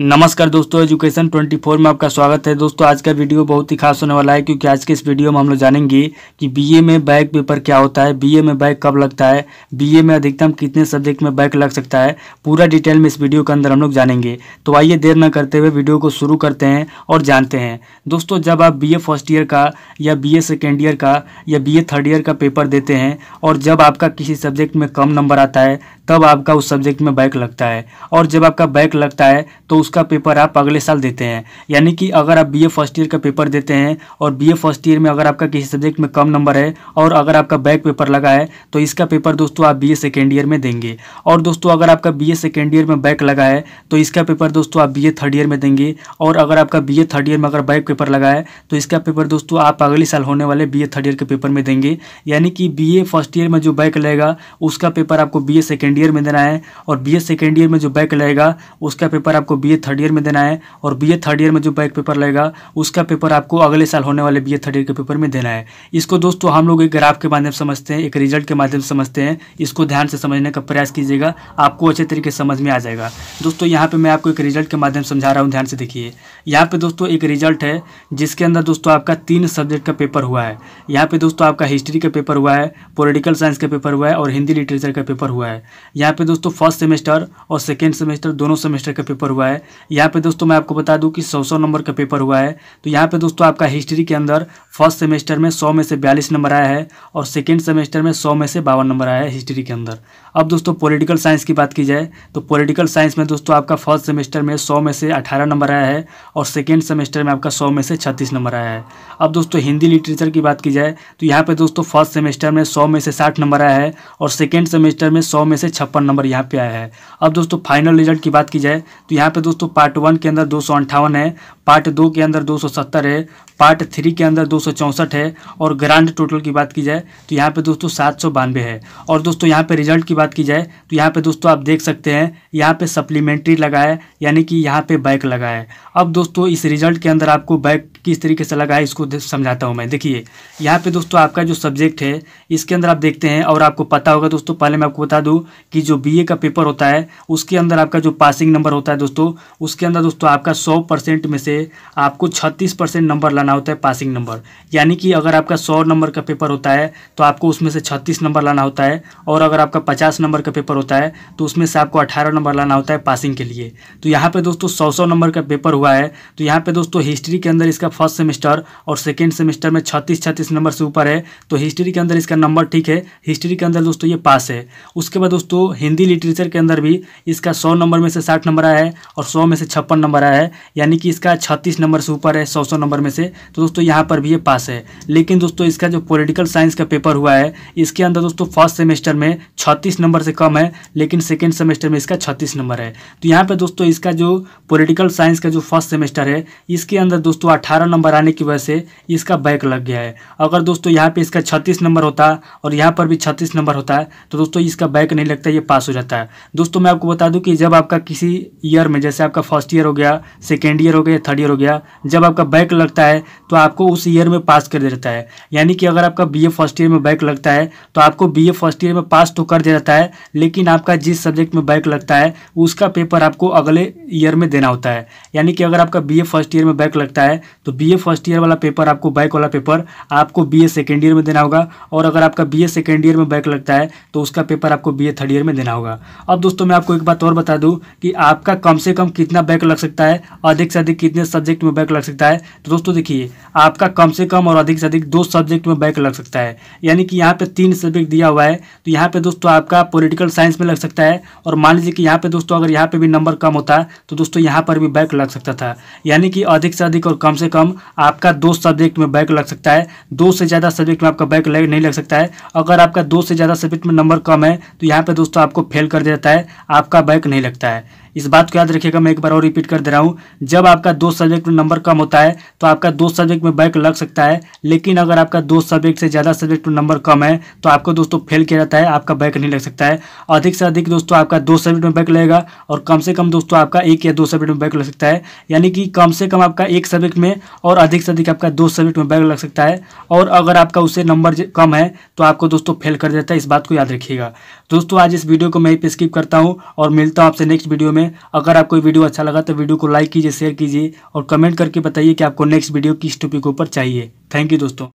नमस्कार दोस्तों एजुकेशन 24 में आपका स्वागत है दोस्तों आज का वीडियो बहुत ही खास होने वाला है क्योंकि आज के इस वीडियो में हम लोग जानेंगे कि बीए में बैक पेपर क्या होता है बीए में बैक कब लगता है बीए में अधिकतम कितने सब्जेक्ट में बैक लग सकता है पूरा डिटेल में इस वीडियो के अंदर हम लोग जानेंगे तो आइए देर न करते हुए वीडियो को शुरू करते हैं और जानते हैं दोस्तों जब आप बी फर्स्ट ईयर का या बी ए सेकेंड ईयर का या बी ए थर्ड ईयर का पेपर देते हैं और जब आपका किसी सब्जेक्ट में कम नंबर आता है तब आपका उस सब्जेक्ट में बैक लगता है और जब आपका बैक लगता है तो उसका पेपर आप अगले साल देते हैं यानी कि अगर आप बी फर्स्ट ईयर का पेपर देते हैं और बी फर्स्ट ईयर में अगर आपका किसी सब्जेक्ट में कम नंबर है और अगर आपका बैक पेपर लगा है तो इसका पेपर दोस्तों आप बी सेकेंड ईयर में देंगे और दोस्तों अगर आपका बी सेकेंड ईयर में बैक लगा है तो इसका पेपर दोस्तों आप बी थर्ड ईयर में देंगे और अगर आपका बी थर्ड ईयर में अगर बैक पेपर लगा है तो इसका पेपर दोस्तों आप अगले साल होने वाले बी थर्ड ईयर के पेपर में देंगे यानी कि बी फर्स्ट ईयर में जो बैक लगेगा उसका पेपर आपको बी सेकेंड ईयर में देना है और बी सेकेंड ईयर में जो बैक लगेगा उसका पेपर आपको बी थर्ड ईयर में देना है और बी थर्ड ईयर में जो बैक पेपर लगेगा उसका पेपर आपको अगले साल होने वाले बी थर्ड ईयर के पेपर में देना है इसको दोस्तों हम लोग एक ग्राफ के माध्यम समझते हैं एक रिजल्ट के माध्यम समझते हैं इसको ध्यान से समझने का प्रयास कीजिएगा आपको अच्छे तरीके समझ में आ जाएगा दोस्तों यहाँ पर मैं आपको एक रिजल्ट के माध्यम समझा रहा हूँ ध्यान से देखिए यहाँ पर दोस्तों एक रिजल्ट है जिसके अंदर दोस्तों आपका तीन सब्जेक्ट का पेपर हुआ है यहाँ पे दोस्तों आपका हिस्ट्री का पेपर हुआ है पोलिटिकल साइंस का पेपर हुआ है और हिंदी लिटरेचर का पेपर हुआ है यहाँ पे दोस्तों फर्स्ट सेमेस्टर और सेकेंड सेमेस्टर दोनों सेमेस्टर का पेपर हुआ है है यहाँ पे दोस्तों मैं आपको बता दूं कि सौ सौ नंबर का पेपर हुआ है तो यहाँ पे दोस्तों आपका हिस्ट्री के अंदर फर्स्ट सेमेस्टर में सौ में से बयालीस नंबर आया है और सेकेंड सेमेस्टर में सौ में से बावन नंबर आया है हिस्ट्री के अंदर अब दोस्तों पोलिटिकल साइंस की बात की जाए तो पोलिटिकल साइंस में दोस्तों आपका फर्स्ट सेमेस्टर में सौ में से अठारह नंबर आया है और सेकेंड सेमेस्टर में आपका सौ में से छत्तीस नंबर आया है अब दोस्तों हिंदी लिटरेचर की बात की जाए तो यहाँ पे दोस्तों फर्स्ट सेमेस्टर में सौ में से साठ नंबर आया है और सेकेंड सेमेस्टर में सौ में से छप्पन नंबर यहाँ पे आया है अब दोस्तों फाइनल रिजल्ट की बात की जाए तो यहाँ पे दोस्तों पार्ट वन के अंदर दो है पार्ट दो के अंदर 270 है पार्ट थ्री के अंदर दो है और ग्रांड टोटल की बात की जाए तो यहाँ पे दोस्तों सात है और दोस्तों यहाँ पे रिजल्ट की बात की जाए तो यहाँ पे दोस्तों आप देख सकते हैं यहाँ पे सप्लीमेंट्री लगा है यानी कि यहाँ पे बैक लगा है अब दोस्तों इस रिजल्ट के अंदर आपको बैक किस तरीके से लगा है इसको समझाता हूँ मैं देखिए यहाँ पे दोस्तों आपका जो सब्जेक्ट है इसके अंदर आप देखते हैं और आपको पता होगा दोस्तों पहले मैं आपको बता दूँ कि जो बीए का पेपर होता है उसके अंदर आपका जो पासिंग नंबर होता है दोस्तों उसके अंदर दोस्तों आपका सौ परसेंट में से आपको छत्तीस परसेंट नंबर लाना होता है पासिंग नंबर यानी कि अगर आपका सौ नंबर का पेपर होता है तो आपको उसमें से छत्तीस नंबर लाना होता है और अगर आपका पचास नंबर का पेपर होता है तो उसमें से आपको अठारह नंबर लाना होता है पासिंग के लिए तो यहाँ पर दोस्तों सौ सौ नंबर का पेपर हुआ है तो यहाँ पर दोस्तों हिस्ट्री के अंदर इसका इसका फर्स्ट सेमेस्टर और सेकेंड सेमेस्टर में छत्तीस छत्तीस नंबर से ऊपर है तो हिस्ट्री के अंदर इसका नंबर ठीक है हिस्ट्री के अंदर दोस्तों ये पास है उसके बाद दोस्तों हिंदी लिटरेचर के अंदर भी इसका सौ नंबर में से साठ नंबर आया है और सौ में से छप्पन नंबर आया है यानी कि इसका छत्तीस नंबर से ऊपर है सौ सौ नंबर में से तो दोस्तों यहाँ पर भी ये पास है लेकिन दोस्तों इसका जो पोलिटिकल साइंस का पेपर हुआ है इसके अंदर दोस्तों फर्स्ट सेमेस्टर में छत्तीस नंबर से कम है लेकिन सेकेंड सेमेस्टर में इसका छत्तीस नंबर है तो यहाँ पर दोस्तों इसका जो पोलिटिकल साइंस का जो फर्स्ट सेमेस्टर है इसके अंदर दोस्तों अठारह अठारह नंबर आने की वजह से इसका बैक लग गया है अगर दोस्तों यहाँ पे इसका छत्तीस नंबर होता और यहाँ पर भी छत्तीस नंबर होता है तो दोस्तों इसका बैक नहीं लगता ये पास हो जाता है दोस्तों मैं आपको बता दूँ कि जब आपका किसी ईयर में जैसे आपका फर्स्ट ईयर हो गया सेकेंड ईयर हो गया थर्ड ईयर हो गया जब आपका बैक लगता है तो आपको उस ईयर में पास कर दिया जाता है यानी कि अगर आपका बी फर्स्ट ईयर में बैक लगता है तो आपको बी फर्स्ट ईयर में पास तो कर दिया जाता है लेकिन आपका जिस सब्जेक्ट में बैक लगता है उसका पेपर आपको अगले ईयर में देना होता है यानी कि अगर आपका बी फर्स्ट ईयर में बैक लगता है तो बीए फर्स्ट ईयर वाला पेपर आपको बैक वाला पेपर आपको बीए सेकेंड ईयर में देना होगा और अगर आपका बीए सेकेंड ईयर में बैक लगता है तो उसका पेपर आपको बीए थर्ड ईयर में देना होगा अब दोस्तों मैं आपको एक बात और बता दूँ कि आपका कम से कम कितना बैक लग सकता है अधिक से अधिक कितने सब्जेक्ट में बैक लग सकता है तो दोस्तों देखिए आपका कम से कम और अधिक से अधिक दो सब्जेक्ट में बैक लग सकता है यानी कि यहाँ पर तीन सब्जेक्ट दिया हुआ है तो यहाँ पर दोस्तों आपका पोलिटिकल साइंस में लग सकता है और मान लीजिए कि यहाँ पर दोस्तों अगर यहाँ पर भी नंबर कम होता तो दोस्तों यहाँ पर भी बैक लग सकता था यानी कि अधिक से अधिक और कम से कम कम आपका दो सब्जेक्ट में बैक लग सकता है दो से ज़्यादा सब्जेक्ट में आपका बैक लग नहीं लग सकता है अगर आपका दो से ज़्यादा सब्जेक्ट में नंबर कम है तो यहाँ पर दोस्तों आपको फेल कर देता है आपका बैक नहीं लगता है इस बात को याद रखिएगा मैं एक बार और रिपीट कर दे रहा हूँ जब आपका दो सब्जेक्ट में नंबर कम होता है तो आपका दो सब्जेक्ट में बैक लग सकता है लेकिन अगर आपका दो सब्जेक्ट से ज़्यादा सब्जेक्ट में नंबर कम है तो आपको दोस्तों फेल किया जाता है आपका बैक नहीं लग सकता है अधिक से अधिक दोस्तों आपका दो सब्जेक्ट में बैक लगेगा और कम से कम दोस्तों आपका एक या दो सब्जेक्ट में बैक लग सकता है यानी कि कम से कम आपका एक सब्जेक्ट में और अधिक से अधिक आपका दो सब्जेक्ट में बैक लग सकता है और अगर आपका उससे नंबर कम है तो आपको दोस्तों फेल कर देता है इस बात को याद रखिएगा दोस्तों आज इस वीडियो को मैं स्किप करता हूँ और मिलता हूँ आपसे नेक्स्ट वीडियो में हैं अगर आपको वीडियो अच्छा लगा तो वीडियो को लाइक कीजिए शेयर कीजिए और कमेंट करके बताइए कि आपको नेक्स्ट वीडियो किस टॉपिक ऊपर चाहिए थैंक यू दोस्तों